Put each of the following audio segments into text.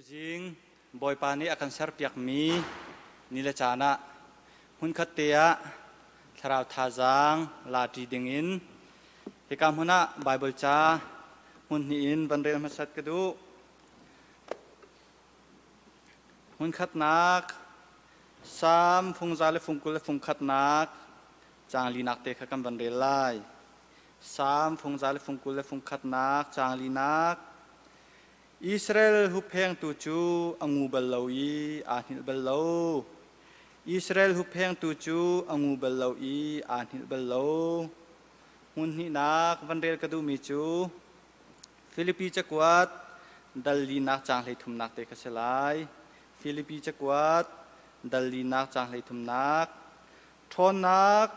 ูจิงบอยปานี้อาการเสียเปียกมีนิลจานะหุนขัเตียคราวทาจางลาดีดิงอินที่คำหัวน้าไบเบิลจ้าหุนนีอินบันเรียนมาสัตกระดูหุนขัดนักสามฟงจาและฟงกุลแฟงขัดนักจางลีนักเตะขันบันเรียนไล่สามฟงจาและฟงกุลแฟงขัดนักจางลีนักอิสราเอลหุบแห่งตูจูอังูบัลลาอีอาหิลบัลลาอิสราเอลหุบแห่งตูจูอังูบัลลาอีอาหิลบัลลาหุนหินักวันเรียกดูมิจูฟิลิปปีจักวัดดัลลีนักจางเลยทุมนักเตกกษลายฟิลิปปีจักวัดดัลลีนักจางเลยทุมนักทอนนัก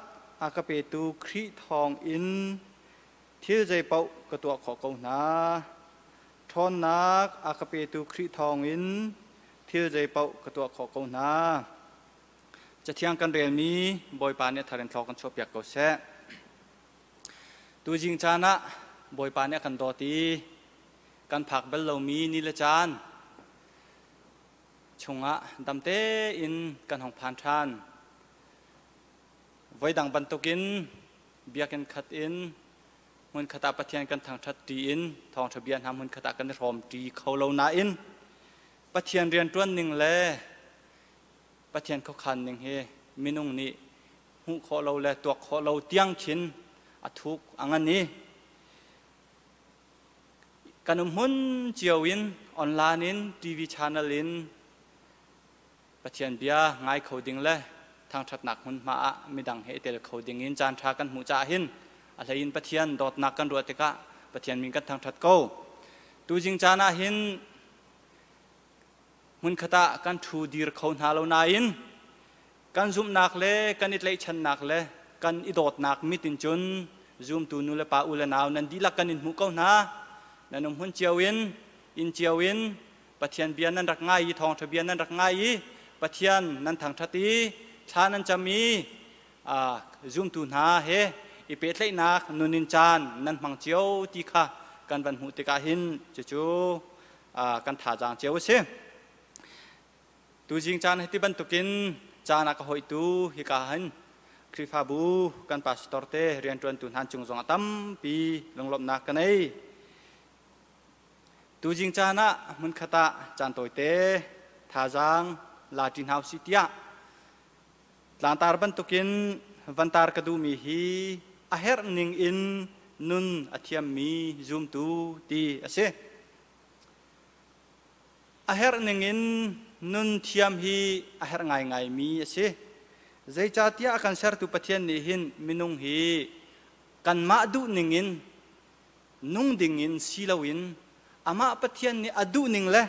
อากาเปตูครีทองอินที่ใจเป่ากระตัวขอเกาหนาทอนนักอาคาเปตุคริทองอินเที่ยวใจเป่ากระตัวขอเกานาจะเที่ยงกันเรียนมีบอยปานเนี่ยทารินทอกันชอบอยากเกาแซ่ตูจิงจานะบอยปานเนี่ยกันตอตีกันผักเบลเลามีนิลจานชงอะดำเตอินกันหองพานทานไว้ดังบันตุกินเบียกันขัดอินมันขตาปะเทียนกันทางชัดดีอินทองทะเบียนทำมันขตากันรอมดีเขาเลานาอินปะเทียนเรียนต้วนหนึ่งแลปะเทียนเขาคันหนึ่งเฮมินุ่งนี่หูเขาเราแลตัวเขาเราเตียงชินอทุกอังันนี้การอุมหุนเจียวอินออนไลน์อินทีวีชานลินปะเทียนเบียง่ายเขาดิ่งแลทางชัดหนักมันมาไม่ดังเฮเตลเขาดิ่งอินจานทากันหูจ่าหินอะไรอินปะเทียนดอดนักกันรัวติกะปะเทียนมิงกันทางทัดโกตูจิงจานาหินมุนขตะกันทูดีร์เขาหาเลานาอินกันซุมนักเลกันอิดเลชันนักเลกันอิดอดนักมิตินจุนซุมตูนุเลปาอุเลนาวนันดีลักกันอินุกเขาหานันมุนเจียวินอินเจียวินปะเทียนเบียนนันรักง่ายทองทะเบียนนันรักง่ายปะเทียนนันทางทัดตีชานันจะมีอ่า m ุมตูนาเฮ i pe tlei na, nunin chan nan mang chiao ti kha kan van hu ka hin chu chu a kan tha jang chiao se tu jing chan heti ban tukin chan ka hoi tu hi ka han khri pha bu kan pastor te rian tuan tun han chung zong atam pi long lop na kan ei tu jing chan na ah, mun khata chan toi te tha jang latin house sitia tlantar ban tukin vantar kadumi hi aher ning in nun athiam mi zoom tu ti ase aher ning in nun thiam hi aher ngai ngai mi ase zai cha tia kan ser tu pathian ni hin minung hi kan ma du ning in nung ding in silawin ama pathian ni adu ning le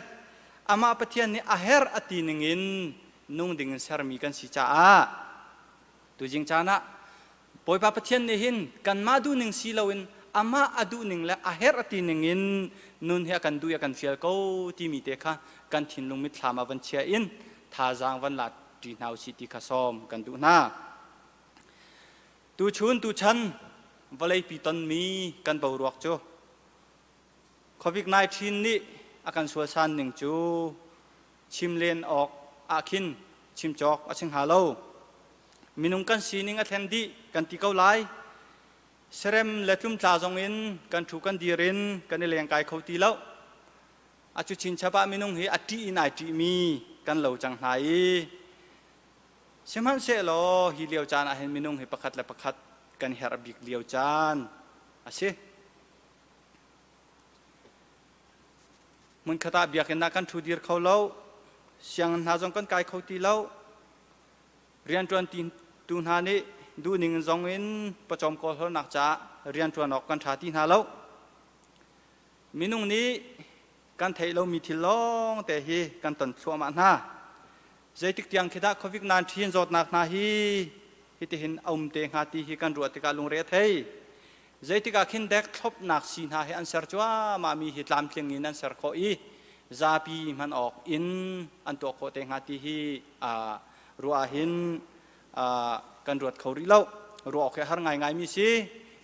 ama pathian ni aher ati ning in nung ding ser mi kan si cha a tu jing cha na ปอยปาปเทียนนี่หินกันมาดูหนึ่งสีเลวินอามาอดูหนึ่งและอาเฮรตีหนึ่งอินนุนเฮกันดูยกันเฟียลก็ที่มีเดค่ะ กันทินลงมิตรามวันเชียอินทาจางวันหลัดจีนาวสิติคาซอมกันดูหน้าตูชุนตูชันวันเลยปีตันมีกันเบารวกจ้โควิดทีนี่อาการสัวชันหนึ่งจูชิมเลนออกอาคินชิมจอกอาชิงฮาโลมีนุงกันสีนิงอัทนดีกันที่เขาไล่เสร็มเล็ุ่มตาจงอินกันถูกกันดีรินกันในเลียงกายเขาตีแล้วอาจุชินชาบะมินุงเฮอดีอินายดีมีกันเหล่าจังไหนเชมันเสลอฮิเลียวจานอาเห็นมินุงเฮประคัดและประคัดกันเฮรบิกเลียวจานอาเชมันขตาเบียกันนักกันถูดีรเขาเล่าเสียงนาจงกันกายเขาตีเล่าเรียนจวนตีนตูนานีดูนิงจงเอินประจอมกอลนักจ้าเรียนชวนออกกันชาตินาเล่วมินุงนี้การไทยเรามีที่ลองแต่ฮีการตันชัวมาหน้าใจติดเตียงคิดาโควิดนานทีนจอดนักนาฮีฮิตเห็นอมเตงหาตีฮีการรัวติกาลุงเรทเฮใจติกาขินเด็กทบนักสีนาเฮอันเสรจว่ามามีฮิตลามเชียงนี้นั่นเสรโคอีซาบีมันออกอินอันตัวโคเตงหาตีฮีรัวหินกันรวดเขารีเล่ารัวออกแค่หางายง่ายมีสิ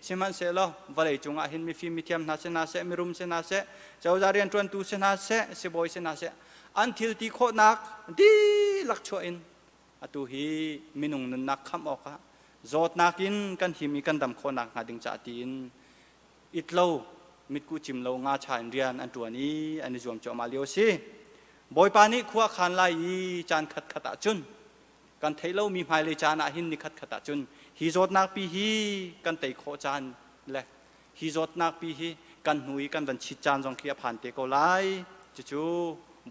สิมันเสลวันเลยจงอาหินมีฟิมีเทียมนาเสนาเสมีรุมเสนาเสเจ้าจารียนจวนตูเสนาเสสิบอยเสนาเสอันทิลตีโคนักดีลักชวอินอตุฮีมินุงนันนักคำออกะจอดนักินกันหิมีกันดำโคนักงาดิงจ่าตีนอิดเล่ามิดกูจิมเล่างาชานเรียนอันตัวนี้อันนี้จวมจอมาเลียวสิบอยปานิขัวขันไลจานขัดขัดจุนกันเทโลมีหมายเลจานอาหินนิคัดขตาจุนฮิจดนักปีฮีกันเตะโคจานแหละฮิจดนักปีฮีกันหุยกันบันชิดจานจงเคียผ่านเตะกอลายจูจู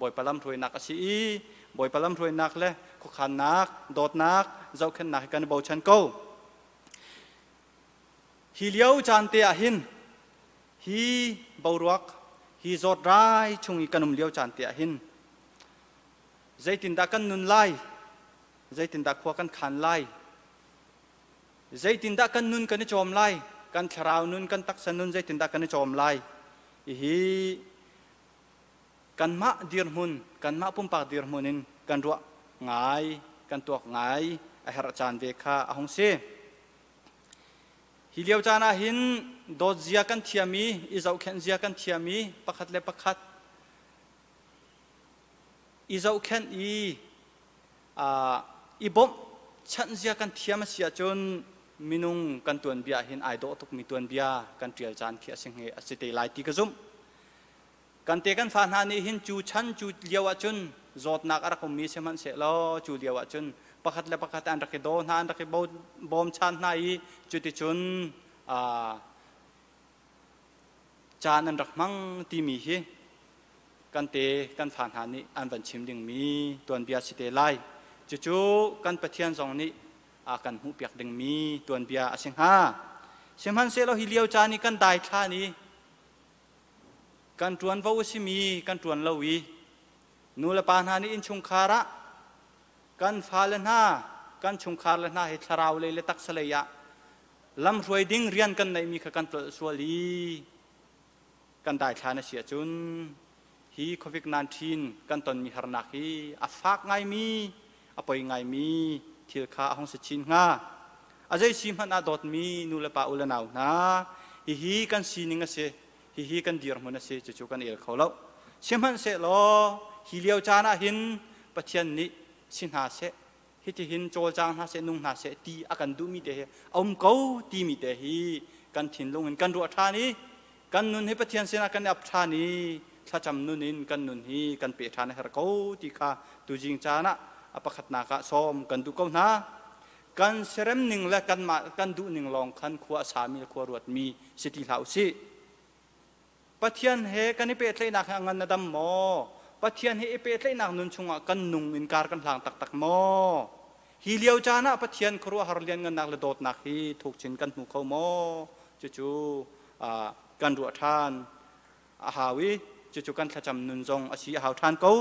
บ่อยปลัมถวยนักสีบ่อยปลัมถวยนักแหละคขันนักโดดนักเจ้าเข็นนักกันเบาชันโกฮิเลียวจานเตะหินฮีเบารักฮิจดไรชงอีกันุ่มเลียวจานเตะหินใจตินดากันนุนไลใจตินดักขวกันขันไล่ใจตินดักกันนุนกันนิจอมไล่กันชราวนุนกันตักสนุนใจตินดักกันนิจอมไล่ฮีกันมะดีร์มุนกันมะปุ่มปากดีร์มุนินกันรัวงายกันตัวงายอ้หารจานเวคาอาหงเซฮิเลียวจานาหินดอดเจียกันเทียมีอิจาวเขนเจียกันเทียมีปักขัดเลปักขัดอิจาวเขนอีอ่าอีบมฉันจะกันเทียมเสียจนมินุงกันตัวนเบียเห็นไอดอตกมีตัวนเบียกันเตรียจานเขียสิงเฮอสิเตไลตีกระซุมกันเตกันฟานฮานีเห็นจูฉันจูเลียวจนจอดนักอะไรคงมีเสมันเสลอจูเลียวจนประคัดและประคัดอันรักโดนอันรักบอมชันนายจุดจนอ่าจานันรักมังตีมีเฮกันเตกันฟานฮานีอันวันชิมดึงมีตัวนเบียสิเตไลจู่ๆกันประเทียนสองนี้อากันหูเปียกดึงมีตัวนเบียอาเซงฮ่าเซมฮันเซลฮิเลียวจานี่กันได้ท่านี้กันตรวนวุชิมีกันตรวนลลวีนูละปานหานี่อินชงคาระกันฟาเลน่ากันชงคาเลน่าเฮทราวเลยเลตักสเลยะลำรวยดิ้งเรียนกันในมีขกันตัวสวลีกันได้ท่านเสียจุนฮีโควิดีนกันตอนมีฮารนักฮีอัฟากไงมีอปอยไงมีทิลคาห้องสชินงาอาจจะชิมันอดอดมีนูเลปาอุลนาวนะฮิฮิกันซีนิงเสฮิฮิกันดีร์มันเสจะจูกันเอลเขาเล้าเชิมันเสลอฮิเลียวจานาหินปัจจัยนี้สินหาเสฮิติหินโจจางหาเสนุงหาเสตีอากันดูมีเดฮอมเกาตีมีเดฮีกันถิ่นลงเงินกันรัวทานี้กันนุนให้ปัจจัยเสนากันอับทานีถ้าจำนุนินกันนุนฮีกันเปทานให้เราตีคาตูจิงจานะอปขัดนากะซ้มกันดูเกานะกันเสริมหนึ่งและกันมากันดูหนึ่งลองคันขวสามีขวรวดมีสิทธิเหล่าสิปะเทียนเฮกันนี่เป็ดเลยนักงานนดมโมปะเทียนเฮเป็ดเลยนักนุนชงกันนุ่งอินการกันหลังตักตักโมฮิเลียวจานะปะเทียนครัวฮารเลียนกันนักเลดดดนักฮีถูกชินกันหูเขาโมจู่ๆกันรัวท่านอาหาวิจู่ๆกันขจำนุนจงอาชีหาวท่านเขา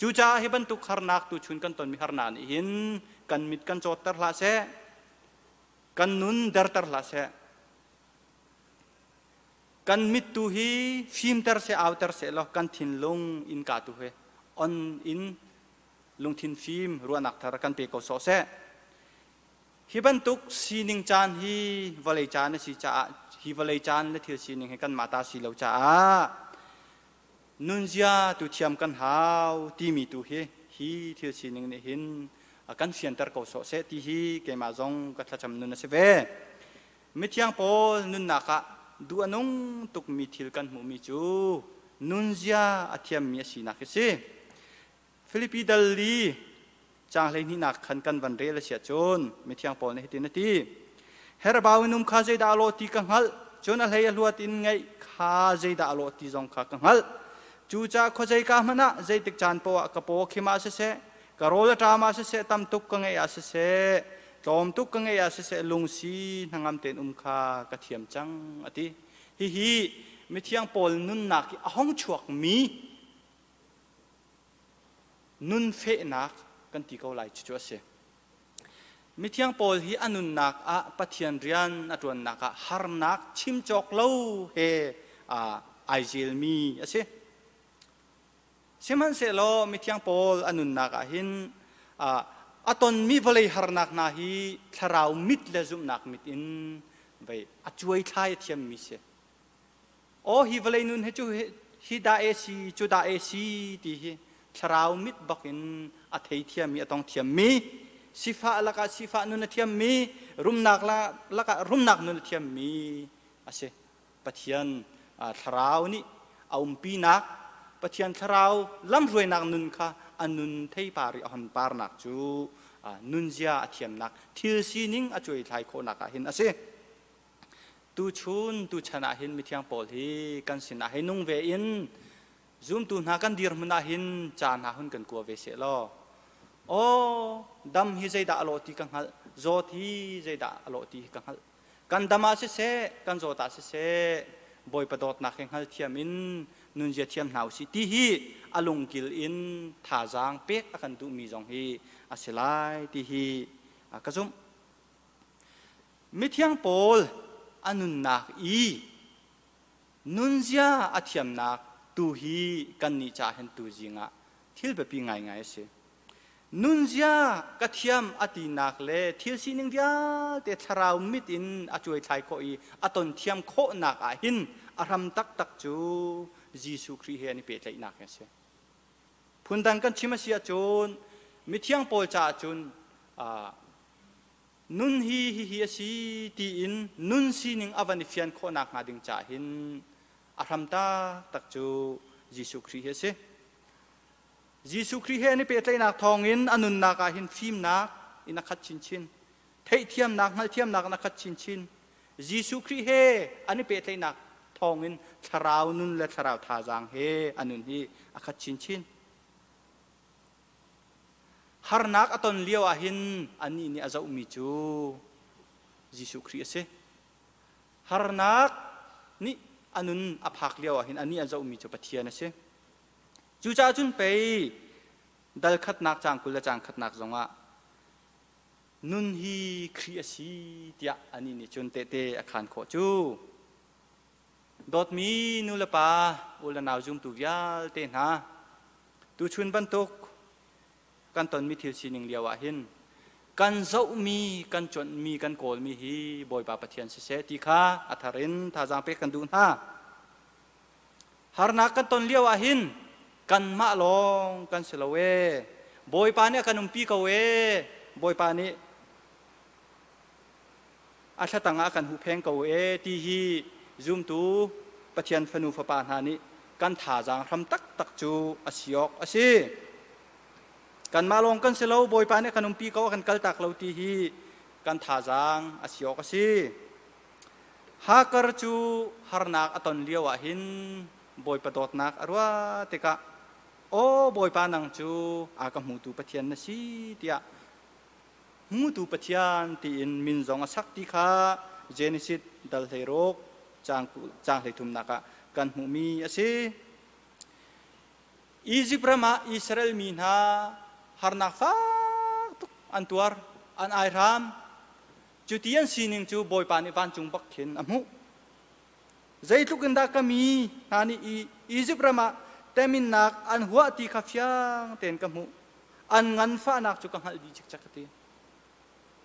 จูจาให้บรรทุกขรนักตุชุนกันตนมีขรนานหินกันมิดกันโจตรลาเสกันนุนดรตรลาเสกันมิดตุฮีฟิมตรเสเอาตรเสลกันทินลงอินกาตุเฮออนอินลงทินฟิมรัวนักทารกันเปียกโซเสฮิบันตุกสีนิงจานฮีวเลจานสีจ้าฮีวเลจานและเทียสีนิงให้กันมาตาสีเหลาจ้านุนยาตุเทียมกันหาวทีมีตุเฮฮีเทียชินึงในหินอาการเสียนตะกอสเสตีฮีเกมาจงกัะจำนุนเสเวมิทียงพอนุนนักะดูอนงตุกมีทิลกันมุมิจูนุนยาอเทียมมีสีนักเสฟิลิปป์ดัลลีจางเลยนี่นักขันกันวันเรลเสียจนมิทียงพอในที่นาทีเฮรบาวนุมคาเจดาโลตีกังหัลจนอะไรลัวตินไงคาเจดาโลตีจงคากังหัลจูจ้าขจใจกามนะใจติกจานปวกระโปขิมาเสเสกระโรลตามาเสเสต้มตุกกังเอยาเสเสตอมตุกกังเอยาเสเสลุงซีนางามเตนอุ้มคากระเทียมจังอธิฮิฮิมิเที่ยงปลนุนนักห้องชวกมีนุนเฟนักกันตีเขาไหลจัวเสมิเที่ยงปลฮิอนุนนักอะปะเทียนเรียนอตวนนักอะฮาร์นักชิมจอกเล่าเฮอะไอเจลมีอะเส xem siman se lo mi thiang paul anun nak ah a hin à aton mi vale har nak na hi tharau mit le zum nak mit in vậy a chuai thai thiam mi se o hi vale nun he chu hi da e si chu da e si thì hi tharau mit bak in a thei thiam mi atong thiam mi sifa laka sifa nun thiam mi rum nak la laka rum nak nun thiam mi ase pathian a tharau ni aumpi nak ปะเทียนทราลำรวยนักนุนค่ะอันนุนเทยปารีอหันปารนักจูนุนเจีาเทียมนักเทิลซีนิงอจวยไทยโคนักเห็นอ่ะสิตูชุนตูชนะเห็นมิเทียงปอลีกันสินะเห็นนุ่งเวิน zoom ตูนักกันดีร์มันเห็นจานหาหุ่นกันกัวเวเสลอโอ้ดำฮิใจด่าโลตีกังฮัลโจทีใจด่าโลตีกังฮัลกันดามาเสเสกันโจตาเสเสบอยประดดนักแห่งหัเทียมอินนุนเจเทียมหนาวสิทีฮีอาลุงกิลอินท่าจางเป๊กอาการตุมีจงฮีอสิัไลทีฮีกระซุมมิเทียงโปลอนุนนักอีนุนเจอาเทียมนักตูฮีกันนิจ่าเห็นตูจิงะทิลเปปีไงไงเสนุนเสียกระเทียมอตีนักเลยเทียสินิงเดียวเดชราวมิดอินอจวยไทยโคอีอตนเทียมโคหนักอาหินอารมตักตักจูยิสุครีเฮนี่เปรตเลยนักเสียพุนดังกันชิมาเสียจูนมิเทียงปอลจ่าจนนุนฮีฮีเฮียสีตีอินนุนสินิงอวันิเฟียนโคหนักมาดึงจ่าหินอารมตักตักจูยิสุครีเฮเสีสุครีเฮนี่เป็ดใจยนักทองอินอนุนนักหินฟิมนักอินักขัดชินชินเทียทียมนักนัเที่ยมนักนักขัดชินชินยีสุครีเฮอันนี้เป็ดใจยนักทองอินชาวนุนและชาวทาจางเฮอันนุนที่อักขัดชินชินฮาร์นักอตอนเลียวหินอันนี้นี่อาจจะอุ้มจูยีสุครีเซฮาร์นักนี่อันนุนอภักเลียวหินอันนี้อาจจะอุ้มจูปะเทียนนะเชจูจ้าจุนไปดัลขัดนักจางกุลจางขัดนักจงว่นุนฮีครีสีเตียอันนี้นี่จนเตเตอาคารโคจูดอดมีนุลปาอุลนาวจุมตุยาลเตนะตุชุนบันตุกกันตอนมิทิวชินิงเลียวะหินกันเจ้ามีกันจนมีกันโกลมีฮีบอยปาปเทียนเสติคาอัทารินทาจางเปกันดูนะฮารนักกันตอนเลียวะหินกันมาลองกันเสลเวบอยปานี่กันุมพีเาเวบอยปานี่อาชตังอากันหูเพงเาเวทีฮี o ุมตูปะเทียนฟนูฟปานานิกันถาจางทำตักตักจูอาศิยอกอาศิกันมาลองกันเสลาบอยปานี่กันุมพีเเวกันกัลตักเลาทีฮีกันถาจางอาศิยอกอาศิฮักกระจูฮาร์นักอตอนเลียวหินบอยปะดดนักอรัวติกะโอ้บอยปานังจูอากมูตูปะเทียนนะซีเตียมูตูปะเทียนตีอินมินจองอสักติคาเจนิสิตดัลเทโรกจางกูจางเลทุมนักกันมูมีอะซีอิจิบรามาอิสราเอลมีนาฮาร์นาฟาตุอันตัวอันไอรามจุดที่อันซีนิงจูบอยปานิฟันจุงบักเข็นอะมู Zaitu kenda kami, nani i, izi pramak, แต่มินนักอันหัวตีขับย่างเต็นกระหมุอันงันฟ้านักจุกังหลดีจิกจักตี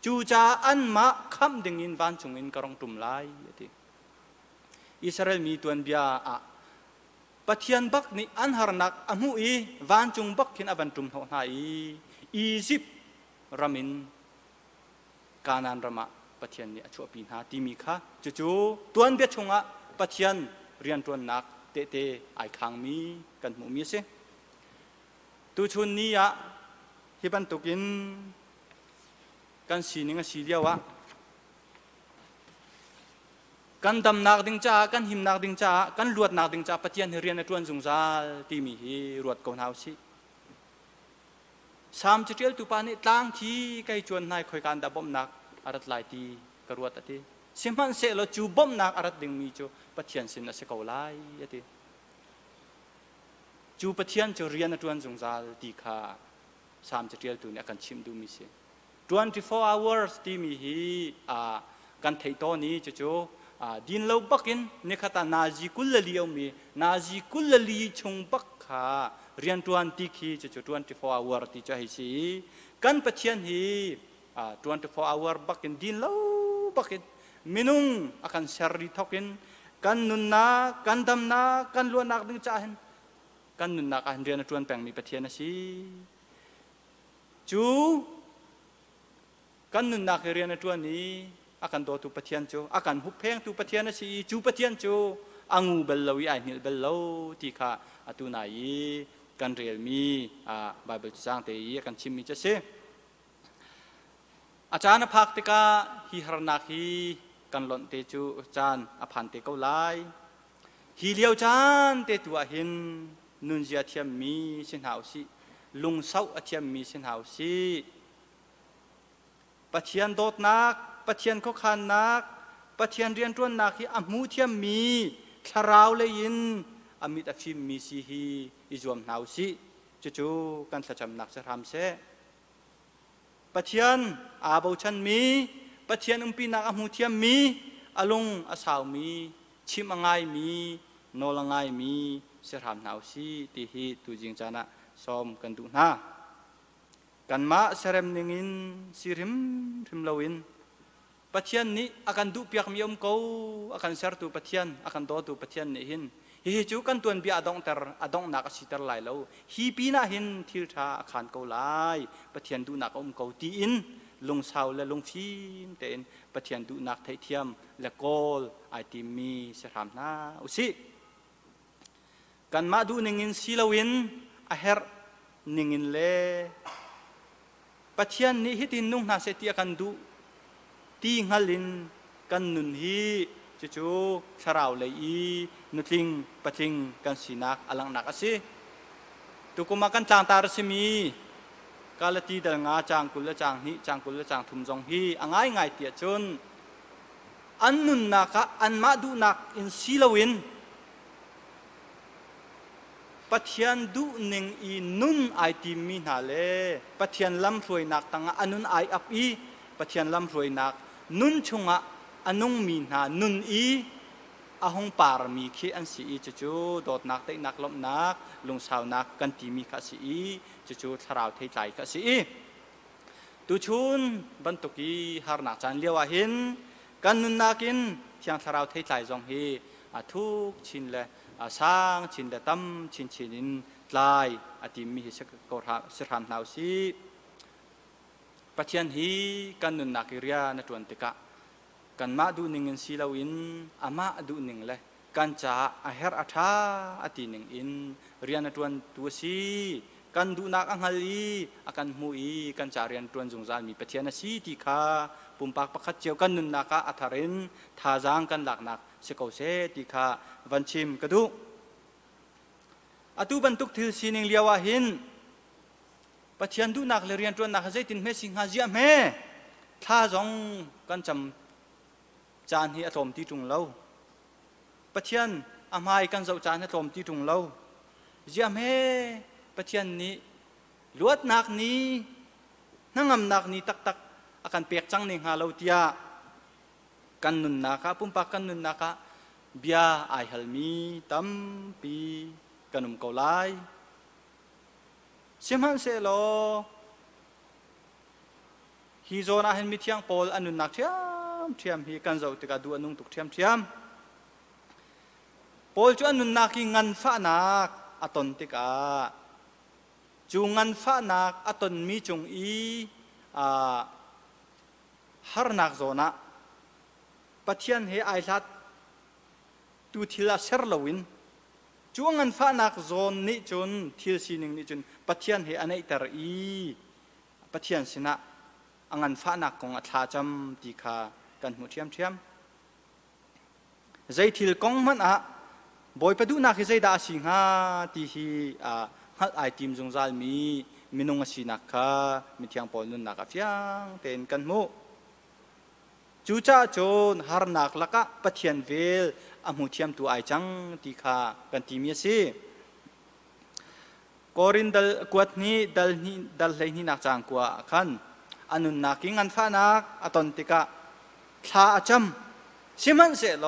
จูจาอันมาคำดึงอินวันจุงอินกรองตุมไลตีอิสราเอลมีตัวนบียอะปะเทียนบักนี่อันหรนักอมูอีวันจุงบักขินอบันตุมหัวหายอียิปรามินกานันรามะปะเทียนนี่อชัวปีนาตีมีค่ะจู่ๆตัวนเบียชงอะปะเทียนเรียนตัวนักเตเตไอคังมีกันมุมีสิตุชุนนี้อะฮิบันตุกินกันสีนิงสีเดียวะกันดำนักดิงจ้ากันหิมนักดิงจ้ากันรวดนักดิงจ้าปัจเจียนเรียนในตวนสงสารที่มีรวดกอนเฮาสิสามจุดเดียวตุปานี่ตั้งที่ใกล้ชวนนายคอยการดับบ่มนักอารัตไลตีกระวดตดที่สิมันเสลจูบอมนักอารัดดึงมีจูปัจเจียนสินนะเสกเอาไล่ยติจูปัจเจียนจะเรียนตัวนั้นจงสารดีค่ะสามจะเรียนตัวนี้กันชิมดูมีเสีย24 hours ที่มีฮีอ่ากันไทยตอนนี้จะจูอ่าดินเลวบักินเนี่ยขตานาจีกุลเลียอมีนาจีกุลเลียชงบักค่ะเรียนตัวน้ที่คีจะจู24 hours ที่จะให้สีกันปัจเจียนฮีอ่า24 hours บักินดินเลวบักิน minung akan syarri thokin kan nunna kan damna kan luanak ding chahin kan nunna ka hrian atuan peng mi pathian asi chu kan nunna ka hrian atuan ni akan do tu pathian chu akan hup pheng tu pathian asi chu pathian chu angu bellawi ai nil bello ti kha atuna yi kan rel mi a bible chang te yi kan chim mi cha se achana phaktika hi harnak hi กันหล่นเตจูจานอภันเตกกาไลฮีเลียวจานเตตัวหินนุนเจียเทียมมีเช่นหาวซีลุงเสาเทียมมีเช่นหาวซีปะเทียนโดดนักปะเทียนขาคานนักปะเทียนเรียนร่วนนักที่อมูเทียมมีคาราวเลยยินอามิตาชิมมีสีฮีอิจวมหาวซีจู่ๆกันสะจำนักสะทำเสปะเทียนอาบูชันมี pathian umpi nak a mi alung a mi chim angai mi nolangai mi seram nau si ti hi tu jing chana som kan du na kan ma serem ningin sirim rim lawin pathian ni akan du piak mi om ko akan ser tu pathian akan do tu pathian ni hin hi chu kan tuan bi adong ter adong nakasiter si ter lai lo hi pi na hin thil tha khan ko lai pathian du nak om ko ti in ลุงเสาและลุงฟิมเตนปะเทียนดูนักไทยเทียมและกอลไอติมีสรามนาอุสิกันมาดูหนึ่งินสีลวินอาเฮรหนึ่งินเลปะเทียนนี้ฮิตินนุ่งนาเสตียกันดูตีงลินกันนุนฮีจูจูสราวเลยอีนุทิงปะทิงกันสีนักอลังนักอสิตุกุมากันจางตารสิมีกาลตีเดลงาจางกุลจางนี้จางกุลจางทุมจงฮีอังไงไงเตียจนอันนุนนักอันมาดูนักอินซีลวินปัทยันดูหนึ่งอีนุนไอติมีนาเลปัทยันลำรวยนักตั้งอันนุนไออับอีปัทยันลำรวยนักนุนชงะอันนุงมีนานุนอีอาหงปารมีขีอันสีจูจูดดนักเตนักลมนักลุงสาวนักกันตีมีข้าสีจูทราวเทใจก็สีตุชุนบรรทุกีฮารนาจันเลียวหินกันนุนนากินเชียงทราวเทใจจงฮีทุกชินเลยสร้างชินเลยตั้มชินชินินลายอติมีสกรสรามนาวสีปัจจัยฮีกันนุนนากิริยานตวนติกะกันมาดูนิ่งสีลาวินอามาดูนิ่งเลยกันจะอาเฮรอาชาอติหนึ่งอินเรียนนจวนตัวสีกันดูนักอังฮัลีอาการมุยกันจารียนตรวนจงซานมีปเทียนสีที่ขาปุ่มปากประคัดเจียวกันนุนนักอัารินทาจางกันหลักนักเสกเสตี่าวันชิมกระดูอตุบันทุกทิศสินิงเลียวหินปเทีนดูนักเรียนตรวนนักเจตินเมสิงหาเจียเมท่าจงกันจำจานฮีอาอมที่ตรงเล่าปเทีนอามายกันเจ้าจานอาอมที่ตรงเล่าเจียเม patian ni luat nak ni nangam nak ni tak tak akan pecang ni halau tia kan nun naka pumpa kan nun naka bia ai halmi tam pi kanum kau lai siman se lo hi zon hen mi thiang pol anun nak tiam thiam hi kan zau tika du anung tuk thiam thiam pol chu anun nak ki ngan fa nak aton tika จูงันฟ้านักอตนมีจงอีฮาร์นักโซนะปัจจัยเฮไอซัดตูทิลาเซอร์ลวินจูงันฟ้านักโซนนี่จนทิลซีนิงนี่จนปัจจัยเฮอันไอตรอีปัจจัยสินะอังันฟ้านักของอัตลาจำตีคากันหัวเทียมเทียมใจทิลกองมันอะบอยไปดูนักใจดาสิงหาที่ฮีอ่าฮัดไอทีมจงซาลมีมินงสินักค่มีที่ยังปอลนุนนักฟียงเต็นกันมุจูจ้าจนฮาร์นักลักะปะเทียนเวลอามุที่ยมตัวไอจังตีค่ะกันทีมีสิกอรินดัลกวดนี้ดัลนี้ดัลเลนี้นักจังกว่าขันอันุนนักงันฟานักอตอนติกะทาอาจำสิมันเสโล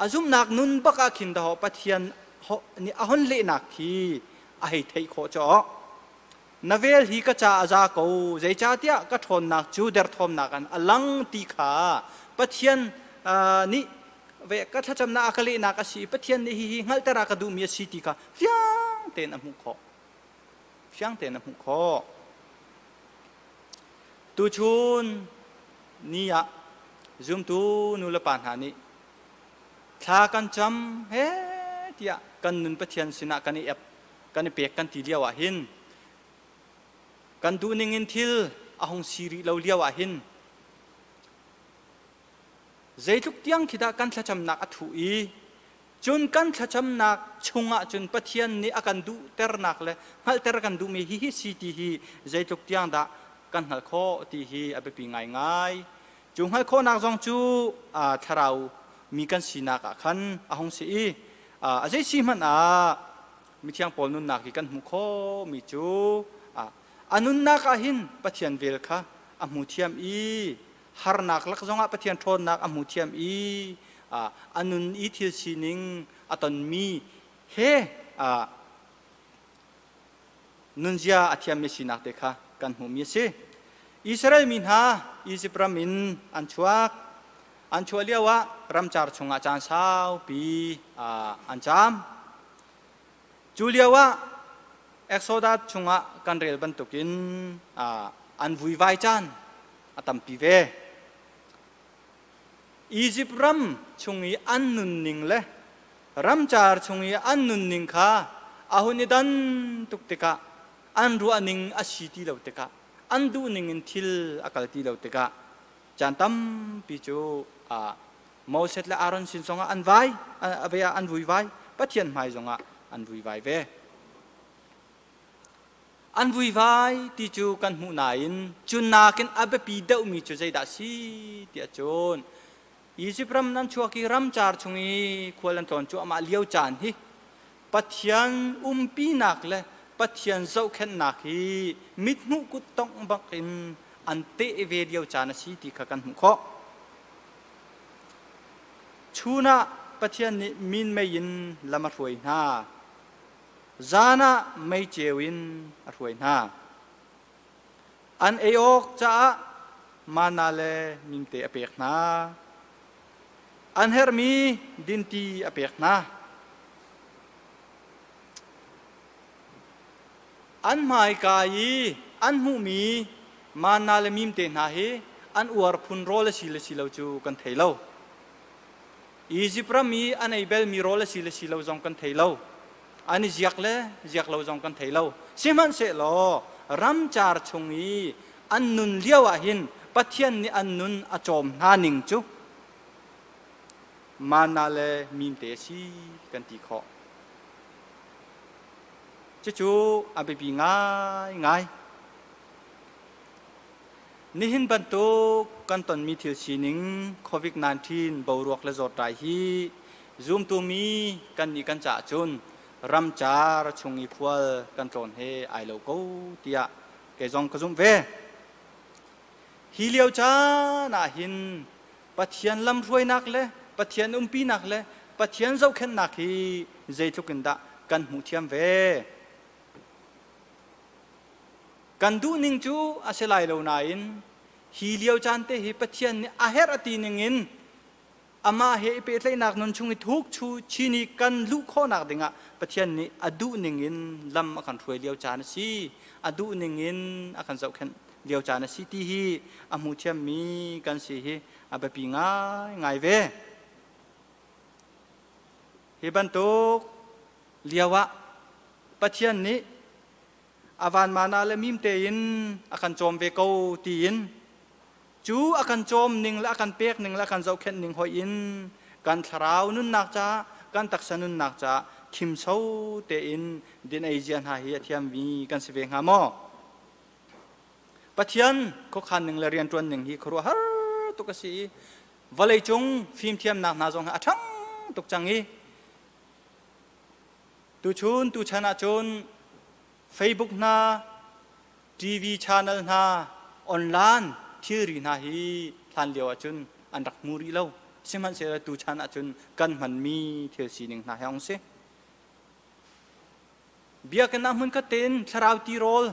อาซุมนักนุนปะกอาคินดาหอปะเทียนหอนี่อาหนเลนักทีอไอทขจนเวลฮีกจาอาจากูใจจ้าเดียกทนนักจูเดรทมนักันอลังตีขาปะเทียนอ่นี่เวกทัจำนาอักลีนักสีปะเทียนนี่ฮีฮีงัลตระกัดูมีสีตีขาฟียงเต้นอมุขฟียงเต้นอมุขตูชุนนี่อะ zoom ตูนุลปานหานี่ทากันจำเฮ้ที่อะกันนุนปะเทียนสินักกันนี่เอกันเปียกกันทีเดียวหินกันดูนิ่งินทิลอาหงสีรีเราเลียวหินใจทุกทีียงคิดกันทะจำนักอถุยจนกันทะจำนักชงะจนปัจจัยนี้อาการดูเทอร์นักเลยงันเทอร์กันดูมีฮิฮิสีทีฮีใจทุกที่ยงดะกันหัลขคทีฮีอาไปปีง่ายง่ายจงให้ข้อนักจงจูอ่าทาราวมีกันสีนักขันอาหงสีอ่าใจสีมันอ่ะมีเทียงปอนุนนักกันมุขมีจูอ่ะอนุนนักอาหินปฏิทียนเวลค่ะอะมูทิยมอีฮาร์นักลักจงอาปะเทียนโทนนักอะมูทิยมอีอ่ะอนุนอีทิลชินิงอะตันมีเฮอ่ะนุนเจียอาเทียมเมชินักเด็กค่ะกันหูมีเสอิสราเอลมินฮะอิจิปรามินอันชัวอันชัวเลียวะรำจารชงอาจารย์สาวปีอ่ะอันจาม chú liêu á exoda chung á kan rel ban tukin à an vui vai chan à tam pi ve Egypt ram chung i an nun ning le ram char chung i an nun ning kha ahuni dan tuk te ka an ru aning a si ti lo te ka an du ning in thil akal ti lo te ka chan tam pi chu à Moses la Aaron sin songa an vai a ve an vui vai pathian mai zonga ันวุ่นวายเวอันวุ่นวายที่จูกันหูนายนจนนัเกินอาเบปีเดอมีจูใจดัาสีเดียจูนยีสิพรำนั้นชัวกิรำจารชงีควรันตอนชัวมาเลียวจานฮิปัทยังอุ้มปีนักเลยปัทยังเจ้าแค่นักฮิมิดมุกุต้องบังคิน อันเตเวเดียวจานสีที่ขากันหูกข้อชูนะปัจจทยนีงมินไม่ยินละมัดรวยหน้า zana mai chewin a ruai na an eok cha manale le ning apek na an hermi din ti apek na an mai kai an mu mi manale le mim te na he an uar phun role le si le si lo chu kan thei lo Egypt ra mi an ebel mi role le si le si lo zong kan thei lo อันนี้เจ๊ยกเลยเจ๊ยกเราจงกันไทยเราสิมันเสลอรำจารชงอีอันนุนเลี้ยวหินปะเทียนนี่อันนุนอจอมนาหนิงจุมานาเลมีเตชีกันตีขอจะจูอันเป็นปีง่ายง่ายนี่หินบรรทุกกันตอนมีเทียลชีนิงโควิด -19 เบารวกและจดใจฮี zoom ตัวมีกันนี่กันจ่าจุน ram cha ra chung i khual tròn, he ai lâu lo ko tia ke jong ka zum ve hi liao cha na hin pathian lam ruai nak le pathian um pi nak le pathian zau khen nak hi zai thukin da kan mu thiam ve kan du ning chu aselai lâu na in hi liao chan te hi pathian ni aher ati ning in อามาเฮปีเลนักนนชุงทุกชูชินิกันลูกข้อนักเดงะปัจจัยนี้อดูนิ่งินลำอัการถวยเลียวจานสีอดูนิ่งินอาการเจ้าแขนเลียวจานสีที่ฮีอามูเทียมมีกันสีฮีอาเปปีง่ายง่ายเว่เฮบันตุกเลียววะปัจจัยนี้อาวันมาณาเลมิมเตียนอาการจอมเวกเาตีนจูอาการโจมหนึ่งและอาการเปียกหนึ่งและอาการเจ้าเข็นหนึ่งหอยอิน การทราวนุ่นนักจ้าการตักสนุนหนักจ้าคิมเซาเตอินดินไอเจียนหาเฮียเทียมวีการเสวงหามอปะเทียนก็ขันหนึ่งและเรียนตัวนหนึ่งฮีครัวฮาตุกสีวันเลยจงฟิล์มเทียมหนักนาจงอาชังตุกจังอีตูชุนตูชนะชุนเฟซบุ๊กนาทีวีชาแนลนาออนไลน์ที่รีนาฮีทันเลียวจุนอันรักมูริเล่าเสมันเสรตูชันอจุน กันมันมีเทวสีหนึ่งนาฮองเสเบียกันนำมันก็เต้นชาวตีโรล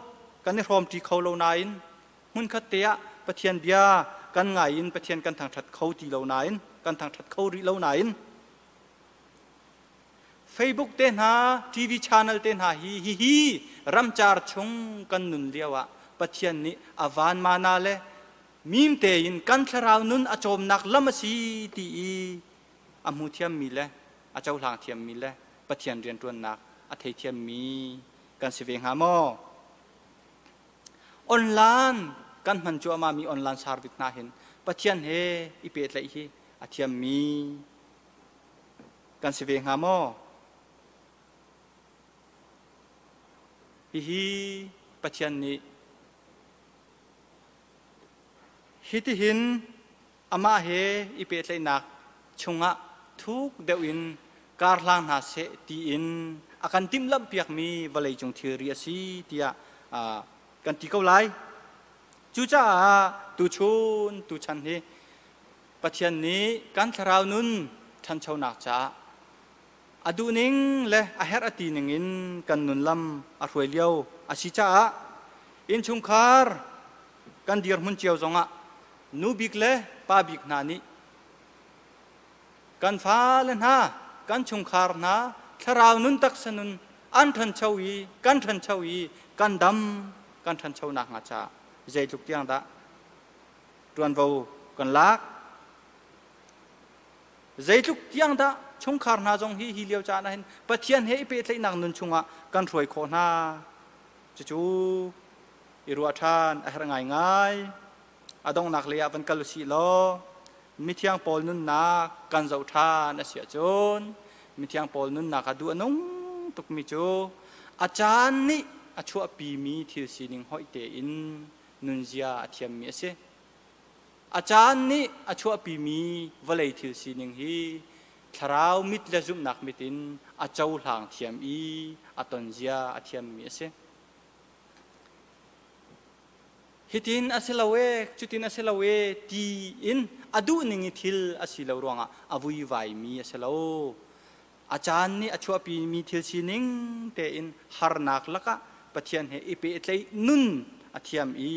กันในรอมทีเขาเลานายนมันก็เตะประเทียนเบียกันไงประเทียนกันทางถัดเขาตีเลานายนกันทางถัดเขาริเลานายนเฟซบุ๊กเต้นฮาทีวีชานลเต้นฮีฮีฮีรำจาร์ชงกันนุนเลียวะประเทียนนี้อวานมานาเลมีมเตยินกันทราวนุนอาจมนักละมัสีตีอีอามูเทียมมีเลยอาจารย์หลังเทียมมีเลยปะเทียนเรียนตัวนักอาเทเทียมมีกันสิเวงหามอออนไลน์กันมันจัวมามีออนไลน์สารวิทนาเห็นปะเทียนเฮอีเปตเลยอีอาเทียมมีกันสิเวงหามอฮีฮีปัจจัยนี้ฮิตหินอามาเฮอีเปตเลยนักชงะทุกเดวินการลางนาเสตีอินอาการติมลับเปียกมีบลัยจงเทรียสีเตียกันตีเกาไลจูจ้าตูชนตูชันเฮปัจจัยนี้การสราวนุนท่านชาวนาจ้าอดูนิงและอาเฮรอตีนิงอินกันนุนลำอรวยเลียวอาชิจ้าอินชุงคาร์กันเดียร์มุนเจียวจงอ่ะนูบิกเลปาบิกนานิกันฟ้าเลนากันชงคารนาทราวนุนตักสนุนอันทันชวีกันทันชวีกันดำกันทันชวนักงาชาใจทุกอย่ังดะตรวนวูกันลากใจทุกอย่ังดะชงคารนาจงฮีฮีเลียวจานะเห็นปะเทียนเฮเปตเลนักนุนชงะกันรวยโคนาจูจูอิรัวทานอะไรง่ายง่าย adong nak le apan kalu si lo mi thiang pol nun na kan zau tha na sia chon mi thiang pol nun na ka du anung tuk mi chu a chan ni a chu pi mi thil si ning hoi te in nun zia a thiam mi ase a chan ni a chu pi mi valei thil si ning hi tharau mit la zum nak mitin a chau hlang thiam i a ton zia a thiam mi ase ฮิตินอาศัยลาเองจุดินอาศัยลาเองทีอินอดูนิ่งทิลอาศัยลาวรวงอาวุยวายมีอาศัยลาวอาจารย์นี่อาชัวปีมีทิลชินิ่งเตอินฮาร์นักลักะปัทยันเฮอเปตเลนุนอาทิยมี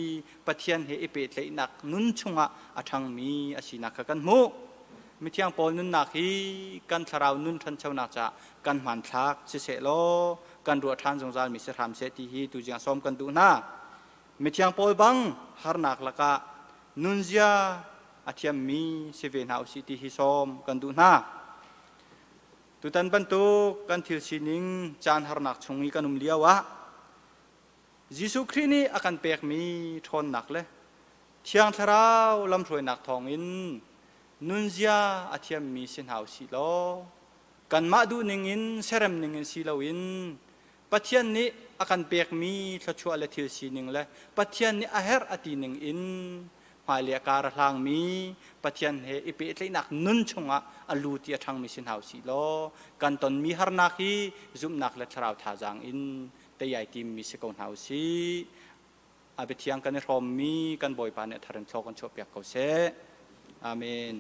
ปัทยันเฮอเปตเลนักนุนชงอาทังมีอาศัยนักกันมุกมิทียังปนุนนักฮีกันสราวนุนทันชาวนาจะกันหันทักเสเสโลกันรัวทันสงสารมิสรามเสตีฮีตุจิงสมกันดูน้าเมียงปอลบังฮาร์นักลักะนุนเซียอาทิมมีเซเวนเฮาสิติฮิซอมกันดูนาตุตันบันตุกันทิลชินิงจานฮาร์นักชงอีกันุมเลียวะยิสุครีนีอาการเปียกมีทนหนักเลยเทียงทราวลำถวยหนักทองอินนุนเซียอาทิมมีเซนเอาสิโลกันมาดูนิงอินเซรมนิงอินสิโลอินปัจเจียนนี้อาการเปียกมีชชัวเลทิลสีหนึ่งเลยปัจเจียนนี่อาเฮรอตีหนึ่งอินหมายเลียการทางมีปัจเจียนเฮอปิเอลินักนุ่นชงะอลูตีทางมิสินเฮาสีโลกันตอนมีฮาร์นาคีจุมนักเละชราวทาจังอินเตยไอญ่ทีมมีสกนเฮาสีอาเปียงกันในรอมมีกันบอยปานเนธารันโชกันโชเปียกเขาเซอเมน